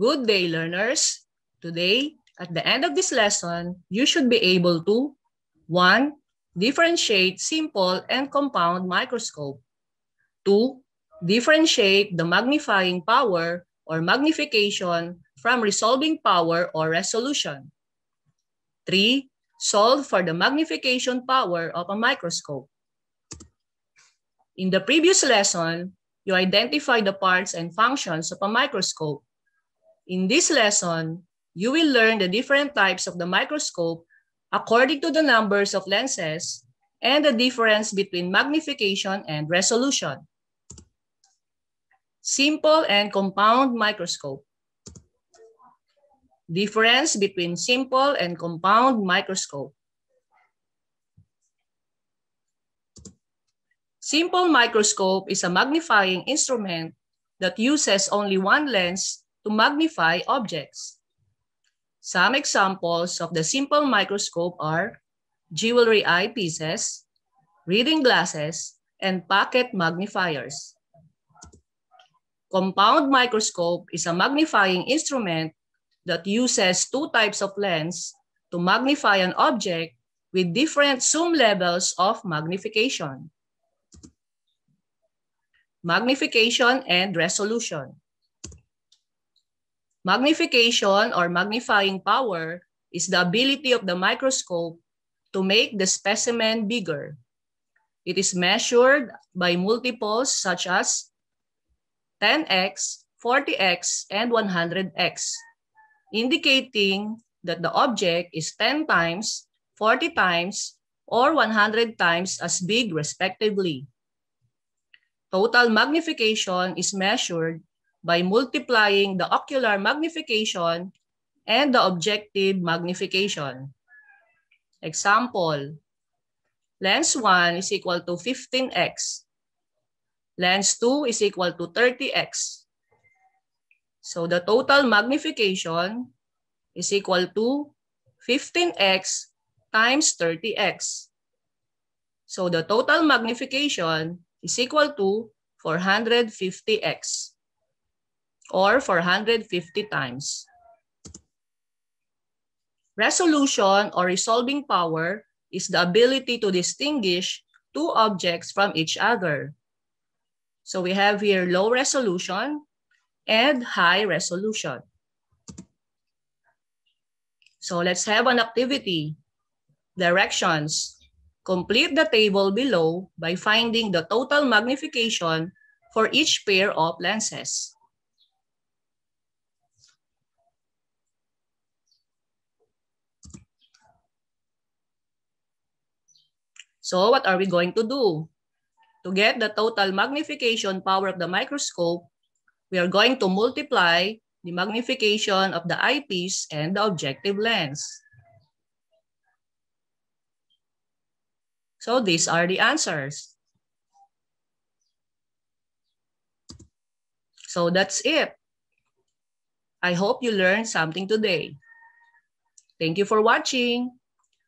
Good day, learners. Today, at the end of this lesson, you should be able to 1. Differentiate simple and compound microscope. 2. Differentiate the magnifying power or magnification from resolving power or resolution. 3. Solve for the magnification power of a microscope. In the previous lesson, you identified the parts and functions of a microscope. In this lesson, you will learn the different types of the microscope according to the numbers of lenses and the difference between magnification and resolution. Simple and compound microscope. Difference between simple and compound microscope. Simple microscope is a magnifying instrument that uses only one lens to magnify objects. Some examples of the simple microscope are jewelry eyepieces, reading glasses, and pocket magnifiers. Compound microscope is a magnifying instrument that uses two types of lens to magnify an object with different zoom levels of magnification. Magnification and resolution. Magnification or magnifying power is the ability of the microscope to make the specimen bigger. It is measured by multiples such as 10x, 40x, and 100x, indicating that the object is 10 times, 40 times, or 100 times as big respectively. Total magnification is measured by multiplying the ocular magnification and the objective magnification. Example, lens 1 is equal to 15x. Lens 2 is equal to 30x. So the total magnification is equal to 15x times 30x. So the total magnification is equal to 450x or 450 times. Resolution or resolving power is the ability to distinguish two objects from each other. So we have here low resolution and high resolution. So let's have an activity. Directions. Complete the table below by finding the total magnification for each pair of lenses. So what are we going to do? To get the total magnification power of the microscope, we are going to multiply the magnification of the eyepiece and the objective lens. So these are the answers. So that's it. I hope you learned something today. Thank you for watching.